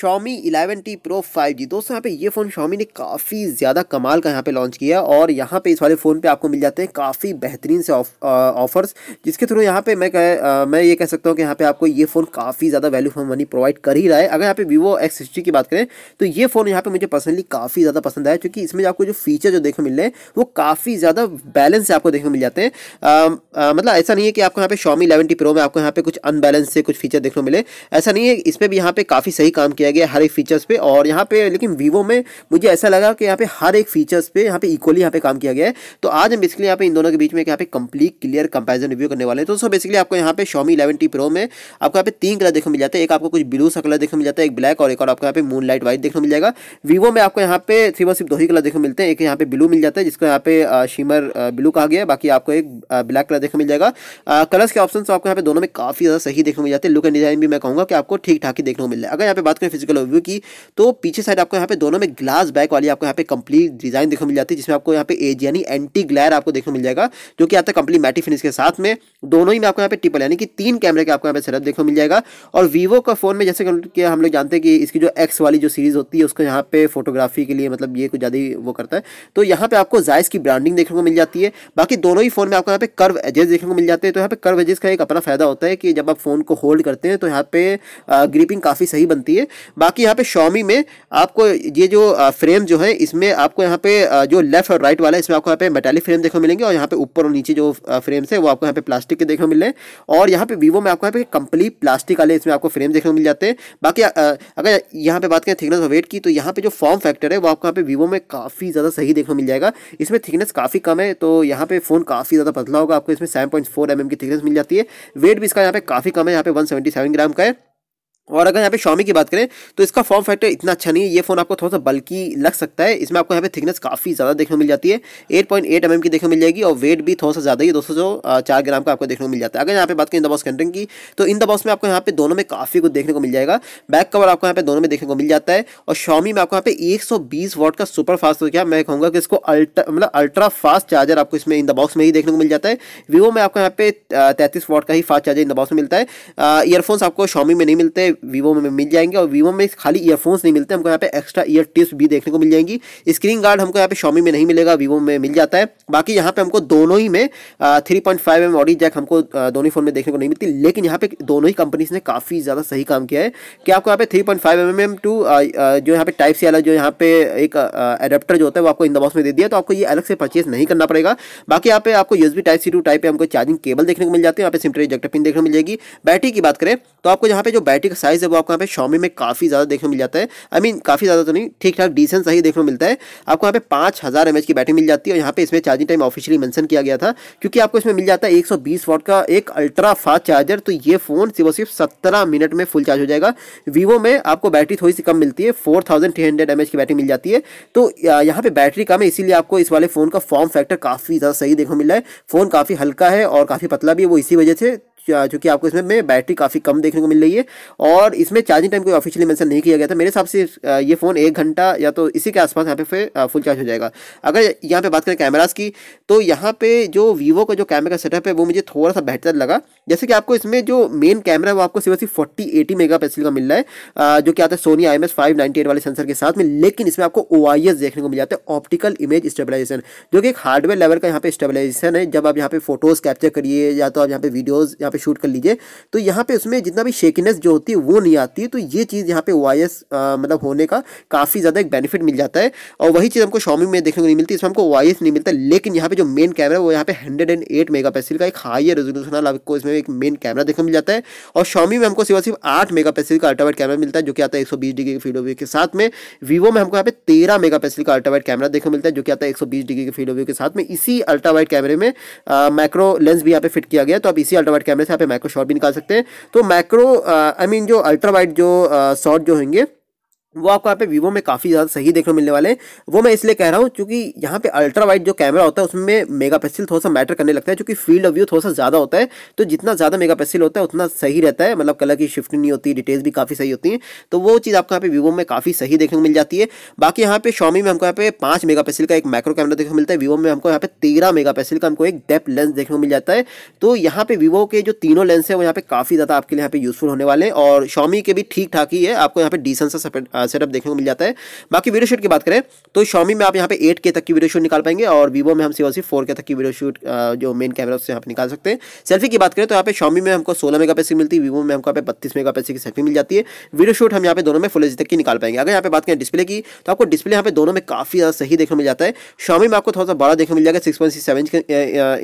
Xiaomi 11T Pro 5G दोस्तों यहाँ पे ये फ़ोन शॉमी ने काफ़ी ज़्यादा कमाल का यहाँ पे लॉन्च किया और यहाँ पे इस वाले फ़ोन पे आपको मिल जाते हैं काफ़ी बेहतरीन से ऑफर्स जिसके थ्रू यहाँ पे मैं कह मैं ये कह सकता हूँ कि यहाँ पे आपको ये फ़ोन काफ़ी ज़्यादा वैल्यू फॉर मनी प्रोवाइड कर ही रहा है अगर यहाँ पे वीवो एक्स की बात करें तो ये फ़ोन यहाँ पर मुझे पर्सनली काफ़ी ज़्यादा पसंद आया क्योंकि इसमें आपको जो फीचर जो देखने मिल रहे हैं वो काफ़ी ज़्यादा बैलेंस से आपको देखने मिल जाते हैं मतलब ऐसा नहीं है कि आपको यहाँ पे शॉमी इलेवन टी प्रो में आपको यहाँ पे कुछ अनबैलेंस से कुछ फीचर देखने को मिले ऐसा नहीं है इस पर भी यहाँ पे काफ़ी सही काम किया गया हर एक फीचर्स पे और यहाँ पे लेकिन वीवो में मुझे ऐसा लगा कि यहाँ पे हर एक फीचर्स पे यहाँ पे इक्वली यहाँ पे काम किया गया है तो आज हम बेसिकली यहाँ पे इन दोनों के बीच में यहाँ पे कंप्लीट क्लियर कंपेरिजन रिव्यू करने वाले हैं तो सो बेसिकली आपको यहाँ पे शॉमी इलेवन टी प्रो में आपको यहाँ पे तीन कलर देखने मिल जाते है एक आपको कुछ ब्लू सा कलर देखने मिल जाता है एक ब्लैक और एक और आपको यहाँ पे मून लाइट व्हाइट देखने मिल जाएगा वीवो में आपको यहाँ पे सिर्फ सिर्फ दो ही कलर देखने मिलते हैं एक यहाँ पे ब्लू मिल जाता है जिसको यहाँ पे शिमर ब्लू कहा गया बाकी आपको एक ब्लैक कलर देखने मिल जाएगा कलर्स के ऑप्शन आपको यहाँ पे दोनों में काफी ज़्यादा सही देखने मिल जाते हैं लुक एंड डिजाइन भी मैं कहूँगा कि आपको ठीक ठाक ही देखने को मिल जाए अगर यहाँ पे बात करें फिजिकल ओवरव्यू की तो पीछे साइड आपको यहाँ पे दोनों में ग्लास बैक वाली आपको यहाँ पे कंप्लीट डिजाइन देखने मिल जाती है जिसमें आपको यहाँ पे एज यानी एंटी ग्लैर आपको देखने मिल जाएगा जो कि आता है कंप्लीट मैटी फिनिश के साथ में दोनों ही में आपको यहाँ पे टिपल यानी कि तीन कैमरे के आपको यहाँ पे सेटअप देखने मिल जाएगा और वीवो का फोन में जैसे कि हम लोग जानते हैं कि इसकी जो एक्स वाली जो सीरीज होती है उसको यहाँ पे फोटोग्राफी के लिए मतलब ये कुछ ज़्यादा वो करता है तो यहाँ पे आपको जायस की ब्रांडिंग देखने को मिल जाती है बाकी दोनों ही फोन में आपको यहाँ पे कर्व एजेस देखने को मिल जाते हैं तो यहाँ पे कर्व एजेस का एक अपना फायदा होता है कि जब आप फोन को होल्ड करते हैं तो यहाँ पे ग्रिपिंग काफ़ी सही बनती है बाकी यहाँ पे शॉमी में आपको ये जो फ्रेम जो है इसमें आपको यहाँ पे जो लेफ्ट और राइट वाला इसमें आपको यहाँ पे मेटालिक फ्रेम देखने मिलेंगे और यहाँ पे ऊपर और नीचे जो फ्रेम्स है वो आपको यहाँ पे प्लास्टिक के देखने मिल रहे हैं और यहाँ पे वीवो में आपको यहाँ पे कंप्लीट प्लास्टिक वाले इसमें आपको फ्रेम देखने मिल जाते हैं बाकी अगर यहाँ पे बात करें थिकनेस और वेट की तो यहाँ पे जो फॉर्म फैक्टर है वो आपको यहाँ पे वीवो में काफ़ी ज़्यादा सही देखने मिल जाएगा इसमें थिकनेस काफ़ी कम है तो यहाँ पे फ़ोन काफ़ी ज़्यादा पतला होगा आपको इसमें seven point four M M की थिकनेस मिल जाती है वेट भी इसका यहाँ पे काफ़ी कम है यहाँ पे वन सेवेंटी सेवन ग्राम का है और अगर यहाँ पे शॉमी की बात करें तो इसका फॉर्म फैक्टर इतना अच्छा नहीं है ये फ़ोन आपको थोड़ा सा बल्कि लग सकता है इसमें आपको यहाँ पे थिकनेस काफ़ी ज़्यादा देखने को मिल जाती है 8.8 पॉइंट mm की देखने को मिल जाएगी और वेट भी थोड़ा सा ज़्यादा ही दोस्तों जो चार ग्राम का आपको देखने को मिल जाता है अगर यहाँ पे बात करें इन द बॉक्स कंटेंट की तो इन द बॉक्स में आपको यहाँ पे दोनों में काफ़ी कुछ देखने को मिल जाएगा बैक कवर आपको यहाँ पे दोनों में देखने को मिल जाता है और शॉमी में आपको यहाँ पे एक वॉट का सुपर फास्ट क्या मैं कहूँगा कि इसको अल्ट्रा मतलब अल्ट्रा फास्ट चार्जर आपको इसमें इन द बॉक्स में ही देखने को मिल जाता है वीवो में आपको यहाँ पे तैंतीस वॉट का ही fast charger in the box में मिलता है ईयरफोन्स आपको शॉमी में नहीं मिलते वीवो में मिल जाएंगे और वीवो में खाली ईयरफोन्स नहीं मिलते हमको यहाँ पे एक्स्ट्रा ईयर टिप्स भी देखने को मिल जाएंगी स्क्रीन गार्ड हमको यहाँ पे शॉमी में नहीं मिलेगा वीवो में मिल जाता है बाकी यहाँ पे हमको दोनों ही में three point five M audio jack हमको दोनों ही फोन में देखने को नहीं मिलती लेकिन यहाँ पे दोनों ही कंपनीज ने काफ़ी ज़्यादा सही काम किया है कि आपको यहाँ पे three point five M M टू जो यहाँ पे टाइप सी वाला जो यहाँ पे एक एडेप्टर जो होता है वो आपको इन बॉक्स में दे दिया तो आपको ये अलग से परचेज नहीं करना पड़ेगा बाकी यहाँ पे आपको USB type C to type पे हमको चार्जिंग केबल देखने को मिल जाती है यहाँ पे सिमटर इजेक्टर पिन देखने को मिल जाएगी बैटरी की बात करें तो आपको यहाँ पे जो बैटरी का साइज़ है वो आपको यहाँ पे शॉमी में काफ़ी ज़्यादा देखने मिल जाता है आई मीन काफ़ी ज़्यादा तो नहीं ठीक ठाक डिसेंट सही देखने को मिलता है आपको यहाँ पे पांच हज़ार एमएच की बैटरी मिल जाती है और यहाँ पे इसमें चार्जिंग टाइम ऑफिशियली मैंशन किया गया था क्योंकि आपको इसमें मिल जाता है एक वाट का एक अल्ट्रा फास्ट चार्जर तो ये फ़ोन सिर्फ सिर्फ सत्रह मिनट में फुल चार्ज हो जाएगा वीवो में आपको बैटरी थोड़ी सी कम मिलती है four thousand three hundred mAh की बैटरी मिल जाती है तो यहाँ पे बैटरी कम है इसीलिए आपको इस वाले फ़ोन का फॉर्म फैक्टर काफ़ी ज़्यादा सही देखने को मिला है फ़ोन काफ़ी हल्का है और काफ़ी पतला भी है वो इसी वजह से जो कि आपको इसमें में बैटरी काफ़ी कम देखने को मिल रही है और इसमें चार्जिंग टाइम कोई ऑफिशियली मेंशन नहीं किया गया था मेरे हिसाब से ये फ़ोन एक घंटा या तो इसी के आसपास यहाँ पे फिर फुल चार्ज हो जाएगा अगर यहाँ पे बात करें कैमराज की तो यहाँ पे जो वीवो का जो कैमरा का सेटअप है वो मुझे थोड़ा सा बेहतर लगा जैसे कि आपको इसमें जो मेन कैमरा है वो आपको सिर्फ सिर्फ फोर्टी एटी मेगा का मिल रहा है जो कि आता है Sony I M S five eight वाले सेंसर के साथ में लेकिन इसमें आपको ओ आई एस देखने को मिल जाता है ऑप्टिकल इमेज स्टेबलाइजेशन जो कि एक हार्डवेयर लेवल का यहाँ पे स्टेबलाइजेशन है जब आप यहाँ पे फोटोज़ कैप्चर करिए या तो आप यहाँ पे वीडियोज़ यहाँ पे शूट कर लीजिए तो यहाँ पे उसमें जितना भी शेकिनेस जो होती है वो नहीं आती तो ये चीज़ यहाँ पे ओ मतलब होने का काफ़ी ज़्यादा एक बेनिफिट मिल जाता है और वही चीज़ हमको शॉमी में देखने को नहीं मिलती इसमें हमको ओ नहीं मिलता लेकिन यहाँ पे जो मेन कैमरा है वो यहाँ पे हंड्रेड एंड एट मेगा का एक हाई रेजोल्यूशन आपको इसमें एक मेन कैमरा देखने मिल जाता है और शॉमी में हमको सिर्फ सिर्फ आठ मेगा का अल्ट्रावाइट कैमरा मिलता है जो कि आता है एक डिग्री के फील्ड ऑफ व्यू के साथ में वीवो में हमको यहाँ पे तेरह मेगा का अल्ट्रावाइट कैमरा देखने मिलता है जो कि आता है एक डिग्री के फील्ड ऑफ व्यू के साथ में इसी अल्ट्रावाइट कैमरे में माइक्रो लेंस भी यहाँ पे फिट किया गया तो आप इसी अल्ट्रावाइट कैमरे से यहाँ पे माइक्रो शॉट भी निकाल सकते हैं तो माइक्रो आई मीन जो अल्ट्रावाइट जो शॉट जो होंगे वो आपको यहाँ पे वीवो में काफ़ी ज़्यादा सही देखने मिलने वाले हैं वो मैं इसलिए कह रहा हूँ क्योंकि यहाँ पे अल्ट्रा वाइड जो कैमरा होता है उसमें मेगापिक्सल थोड़ा सा मैटर करने लगता है क्योंकि फील्ड ऑफ व्यू थोड़ा सा ज़्यादा होता है तो जितना ज़्यादा मेगापिक्सल होता है उतना सही रहता है मतलब कलर की शिफ्टिंग नहीं होती डिटेल्स भी काफ़ी सही होती हैं तो वो चीज़ आपको यहाँ पे वीवो में काफ़ी सही देखने को मिल जाती है बाकी यहाँ पे शॉमी में हमको यहाँ पे पाँच मेगा का एक माइक्रो कैमरा देखने को मिलता है वीवो में हमको यहाँ पे तेरह मेगा का हमको एक डेप लेंस देखने को मिल जाता है तो यहाँ पे वीवो के जो तीनों लेंस है वो यहाँ पे काफ़ी ज़्यादा आपके लिए यहाँ पे यूजफुल होने वाले हैं और शॉमी के भी ठीक ठाक ही है आपको यहाँ पे डिसेंसर सा सेटअप देखने को मिल जाता है बाकी वीडियो शूट की बात करें तो शॉमी में आप यहाँ पे एट के तक की वीडियो शूट निकाल पाएंगे और वीवो में हम सिर्फ सिर्फ फोर के तक की वीडियो शूट जो मेन कैमरा उससे यहाँ निकाल सकते हैं सेल्फी की बात करें तो यहाँ पे शॉमी में हमको सोलह मेगा मिलती है वीवो में हमको यहाँ पे बत्तीस मेगा की सेल्फी मिल जाती है वीडियो शूट हम यहाँ पे दोनों में फुल एच तक की निकाल पाएंगे अगर यहाँ पे बात करें डिस्प्ले की तो आपको डिस्प्ले यहाँ पे दोनों में काफी ज़्यादा सही देखने मिल जाता है शॉमी में आपको थोड़ा सा बड़ा देखने मिल जाएगा सिक्स पॉइंट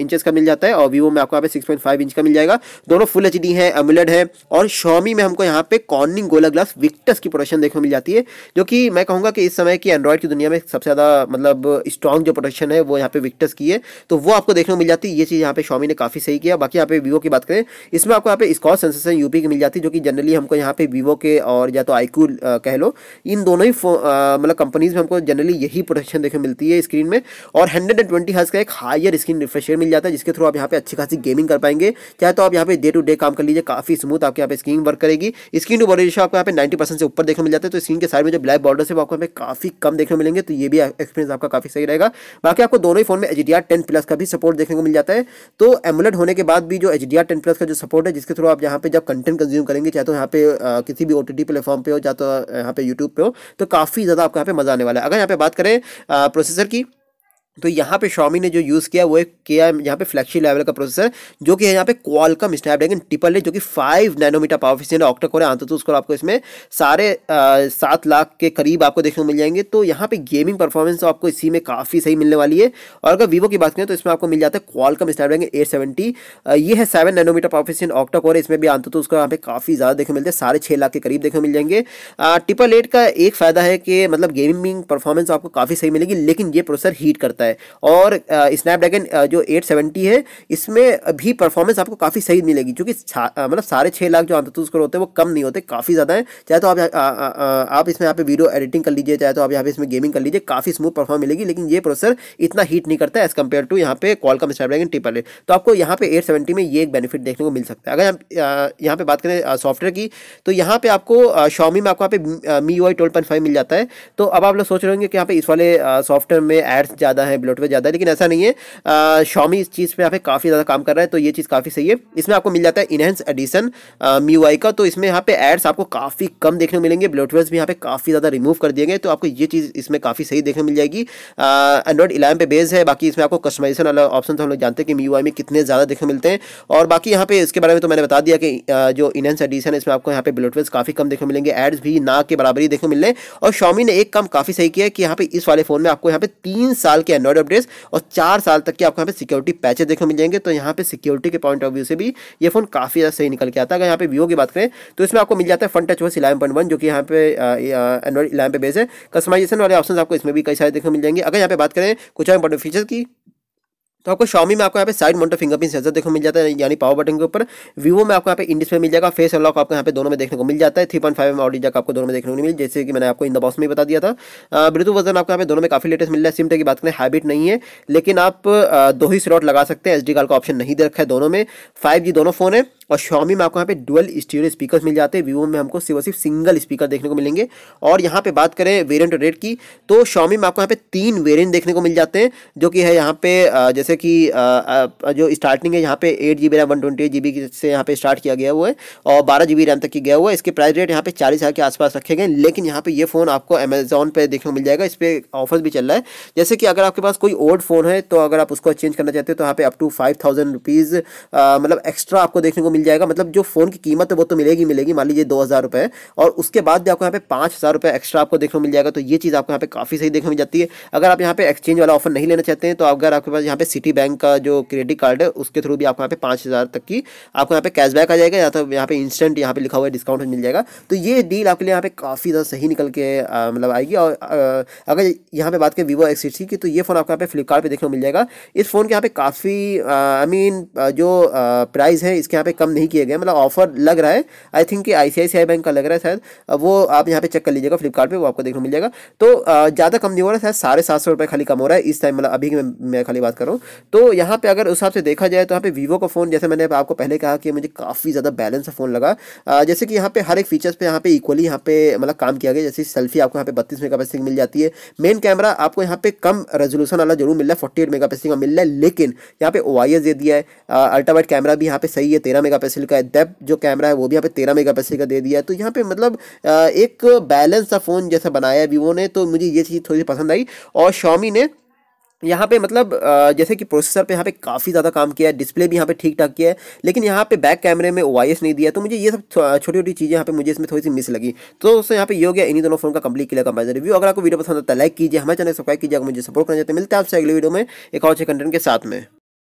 इंचेस का मिल जाता है और वीवो में आपको यहाँ पे सिक्स पॉइंट फाइव इंच का मिल जाएगा दोनों फुल एच डी है अमुलेड है और शॉमी में हमको यहाँ पे कॉर्निंग गोला ग्लास विक्टस की प्रोडक्शन देखने मिल जाती है जाती है जो कि मैं कहूँगा कि इस समय की एंड्रॉयड की दुनिया में सबसे ज़्यादा मतलब स्ट्रॉन्ग जो प्रोडक्शन है वो यहाँ पे विक्टस की है तो वो आपको देखने को मिल जाती है ये चीज़ यहाँ पे शॉमी ने काफ़ी सही किया बाकी यहाँ पे वीवो की बात करें इसमें आपको यहाँ पे स्कॉट सेंसेशन यूपी की मिल जाती है जो कि जनरली हमको यहाँ पे वीवो के और या तो आईक्यू कह लो इन दोनों ही मतलब कंपनीज में हमको जनरली यही प्रोडक्शन देखने मिलती है स्क्रीन में और हंड्रेड एंड ट्वेंटी हर्स का एक हायर स्क्रीन रिफ्रेश मिल जाता है जिसके थ्रू आप यहाँ पे अच्छी खासी गेमिंग कर पाएंगे चाहे तो आप यहाँ पे डे टू डे काम कर लीजिए काफ़ी स्मूथ आपके यहाँ पे स्क्रीन वर्क करेगी स्क्रीन टू बॉडी रेशो आपको यहाँ पे नाइन्टी से ऊपर देखने मिल जाता है तो स्क्रीन स्क्रीन के साइड में जो ब्लैक बॉर्डर से वो आपको हमें काफ़ी कम देखने को मिलेंगे तो ये भी एक्सपीरियंस आपका काफ़ी सही रहेगा बाकी आपको दोनों ही फोन में H D R ten plus का भी सपोर्ट देखने को मिल जाता है तो एमुलेट होने के बाद भी जो H D R ten plus का जो सपोर्ट है जिसके थ्रू आप यहाँ पे जब कंटेंट कंज्यूम करेंगे चाहे तो यहाँ पे किसी भी ओ टी टी प्लेटफॉर्म पर हो चाहे तो यहाँ पे यूट्यूब पर हो तो काफ़ी ज़्यादा आपको यहाँ पे मज़ा आने वाला है अगर यहाँ पे बात करें प्रोसेसर की तो यहाँ पे शॉमी ने जो यूज़ किया वो एक किया यहाँ पे फ्लैक्शी लेवल का प्रोसेसर जो कि है यहाँ पे क्वालकम स्नैपड्रैगन ट्रिपल है जो कि five nanometer power efficient octa core है आंतु उसको आपको इसमें सारे सात लाख के करीब आपको देखने को मिल जाएंगे तो यहाँ पे गेमिंग परफॉर्मेंस तो आपको इसी में काफ़ी सही मिलने वाली है और अगर वीवो की बात करें तो इसमें आपको मिल जाता है क्वालकम स्नैपड्रैगन एट सेवेंटी ये है seven nanometer power efficient octa core इसमें भी आंतु उसको यहाँ पे काफ़ी ज़्यादा देखने मिलते हैं साढ़े छः लाख के करीब देखने मिल जाएंगे ट्रिपल एट का एक फ़ायदा है कि मतलब गेमिंग परफॉर्मेंस आपको काफ़ी सही मिलेगी लेकिन ये प्रोसेसर हीट करता है है और स्नैपड्रैगन जो एट सेवेंटी है इसमें भी परफॉर्मेंस आपको काफ़ी सही मिलेगी क्योंकि मतलब साढ़े छः लाख जो आंततूस करोड़ होते हैं वो कम नहीं होते काफ़ी ज़्यादा है चाहे तो आप आ, आ, आ, आप इसमें यहाँ पे वीडियो एडिटिंग कर लीजिए चाहे तो आप यहाँ पे इसमें गेमिंग कर लीजिए काफ़ी स्मूथ परफॉर्म मिलेगी लेकिन ये प्रोसेसर इतना हीट नहीं करता है एज कम्पेयर टू यहाँ पे कॉल का स्नैपड्रैगन टिपल तो आपको यहाँ पे एट सेवेंटी में ये एक बेनिफिट देखने को मिल सकता है अगर यहाँ पर बात करें सॉफ्टवेयर की तो यहाँ पर आपको शॉमी में आपको यहाँ पे मी यू मिल जाता है तो अब आप लोग सोच रहे होंगे कि यहाँ पे इस वाले सॉफ्टवेयर में एड्स ज़्यादा है है ब्लोट पे ज़्यादा लेकिन ऐसा नहीं है शॉमी इस चीज़ पर यहाँ पे काफ़ी ज़्यादा काम कर रहा है तो ये चीज़ काफ़ी सही है इसमें आपको मिल जाता है इनहेंस एडिशन मी का तो इसमें यहाँ पे एड्स आपको काफ़ी कम देखने को मिलेंगे ब्लोटवेज भी यहाँ पे काफ़ी ज़्यादा रिमूव कर दिए गए तो आपको ये चीज़ इसमें काफ़ी सही देखने मिल जाएगी एंड्रॉइड इलेवन पे बेस है बाकी इसमें आपको कस्टमाइजेशन वाला ऑप्शन हम लोग जानते हैं कि मी में कितने ज़्यादा देखने मिलते हैं और बाकी यहाँ पे इसके बारे में तो मैंने बता दिया कि जो इनहेंस एडिशन है इसमें आपको यहाँ पे ब्लोटवेज काफ़ी कम देखने मिलेंगे एड्स भी ना के बराबरी देखने मिलने और शॉमी ने एक काम काफ़ी सही किया कि यहाँ पे इस वाले फ़ोन में आपको यहाँ पे तीन साल के एंड्रॉइड अपडेट्स और चार साल तक के आपको यहाँ पे सिक्योरिटी पैचेज देखने मिल जाएंगे तो यहाँ पे सिक्योरिटी के पॉइंट ऑफ व्यू से भी ये फोन काफ़ी ज़्यादा सही निकल के आता है अगर यहाँ पे वीवो की बात करें तो इसमें आपको मिल जाता है फ्रंट टच वर्स इलेवन पॉइंट वन जो कि यहाँ पे एंड्रॉइड इलेवन पे बेस है कस्टमाइजेशन वाले ऑप्शन आपको इसमें भी कई सारे देखने मिल जाएंगे अगर यहाँ पे बात करें कुछ और इंपॉर्टेंट फीचर की तो आपको शॉमी में आपको यहाँ पे साइड फिंगर फिंगरप्रिंट सेंसर देखो मिल जाता है यानी पावर बटन के ऊपर वीवो में आपको यहाँ पे इंडिस्प्ले मिल जाएगा फेस अनलॉक आपको यहाँ पे दोनों में देखने को मिल जाता है three point five M audio जगह आपको दोनों में देखने को मिल जैसे कि मैंने आपको इन द बॉक्स में बता दिया था ब्लूटूथ वर्जन आपको यहाँ पे दोनों में काफी लेटेस्ट मिल रहा है टे की बात करें हैबिट नहीं है लेकिन आप दो ही स्लॉट लगा सकते हैं एच डी का ऑप्शन नहीं दे रखा है दोनों में फाइव दोनों फोन है और शॉमी में आपको यहाँ पे डुअल स्टीरियो स्पीकर मिल जाते हैं वीवो में हमको सिर्फ सिर्फ सिंगल स्पीकर देखने को मिलेंगे और यहाँ पे बात करें वेरियंट रेट की तो शॉमी में आपको यहाँ पे तीन वेरियंट देखने को मिल जाते हैं जो कि है यहाँ पे जैसे कि जो स्टार्टिंग है यहाँ पे eight G B RAM one twenty eight G B से यहाँ पे स्टार्ट किया गया हुआ है और बारह जी बी रैम तक की गया हुआ है इसके प्राइस रेट यहाँ पे चालीस हज़ार के आसपास रखे गए लेकिन यहाँ पे ये फ़ोन आपको अमेजोन पर देखने को मिल जाएगा इस पर ऑफर भी चल रहा है जैसे कि अगर आपके पास कोई ओल्ड फ़ोन है तो अगर आप उसको चेंज करना चाहते हो तो यहाँ पे up to five thousand rupees मतलब एक्स्ट्रा आपको देखने को मिल जाएगा मतलब जो फ़ोन की कीमत है वो तो मिलेगी मिलेगी मान लीजिए दो हज़ार रुपये और उसके बाद भी आपको यहाँ पे पाँच हज़ार रुपये एक्स्ट्रा आपको देखने को मिल जाएगा तो ये चीज़ आपको यहाँ पे काफ़ी सही देखने मिल जाती है अगर आप यहाँ पे एक्सचेंज वाला ऑफर नहीं लेना चाहते हैं तो अगर आपके पास यहाँ पे सिटी बैंक का जो क्रेडिट कार्ड है उसके थ्रू भी आपको यहाँ पे पाँच हज़ार तक की आपको यहाँ पे कैशबैक आ जाएगा या तो यहाँ पे इंस्टेंट यहाँ पे लिखा हुआ डिस्काउंट मिल जाएगा तो ये डील आपके लिए यहाँ पे काफ़ी ज़्यादा सही निकल के मतलब आएगी और अगर यहाँ पे बात करें वीवो एक्स की तो ये फ़ोन आपको यहाँ पे फ्लिपकार्ट देखने को मिल जाएगा इस फ़ोन के यहाँ पे काफ़ी आई मीन जो प्राइस है इसके यहाँ पे कम नहीं किए गए मतलब ऑफर लग रहा है I think I C bank का लग रहा है शायद वो आप यहाँ पे चेक कर लीजिएगा फ्लिपकार्ट वो आपको देखने मिल जाएगा तो ज़्यादा कम नहीं हो रहा है शायद साढ़े सात सौ रुपये खाली कम हो रहा है इस टाइम मतलब अभी मैं खाली बात कर रहा हूँ तो यहाँ पे अगर उस हिसाब से देखा जाए तो यहाँ पे वीवो का फ़ोन जैसे मैंने आपको पहले कहा कि मुझे काफ़ी ज़्यादा बैलेंस फ़ोन लगा जैसे कि यहाँ पे हर एक फीचर्स पे यहाँ पे इक्वली यहाँ पे मतलब काम किया गया जैसे सेल्फी आपको यहाँ पे बत्तीस मेगापिक्सल मिल जाती है मेन कैमरा आपको यहाँ पे कम रेजोल्यूशन वाला जरूर मिल रहा है फोर्टी एट मेगा का मिल रहा है लेकिन यहाँ पे ओ दे दिया है अल्ट्रावाइट कैमरा भी यहाँ पे सही है तेरह मेगा मेगापिक्सल का है डेप जो कैमरा है वो भी यहाँ पे तेरह मेगापिक्सल का दे दिया है तो यहाँ पे मतलब एक बैलेंस सा फ़ोन जैसा बनाया है वीवो ने तो मुझे ये चीज़ थोड़ी पसंद आई और शॉमी ने यहाँ पे मतलब जैसे कि प्रोसेसर पे यहाँ पे काफ़ी ज़्यादा काम किया है डिस्प्ले भी यहाँ पे ठीक ठाक किया है लेकिन यहाँ पे बैक कैमरे में ओआईएस नहीं दिया तो मुझे ये सब छोटी छोटी चीज़ें यहाँ पे मुझे इसमें थोड़ी सी मिस लगी तो दोस्तों यहाँ पे ये हो गया इन्हीं दोनों फोन का कंप्लीट किया कंपेरिजन रिव्यू अगर आपको वीडियो पसंद आता है लाइक कीजिए हमारे चैनल सब्सक्राइब कीजिए अगर मुझे सपोर्ट करना चाहते मिलता मिलते हैं आपसे अगले वीडियो में एक और अच्छे कंटेंट के साथ में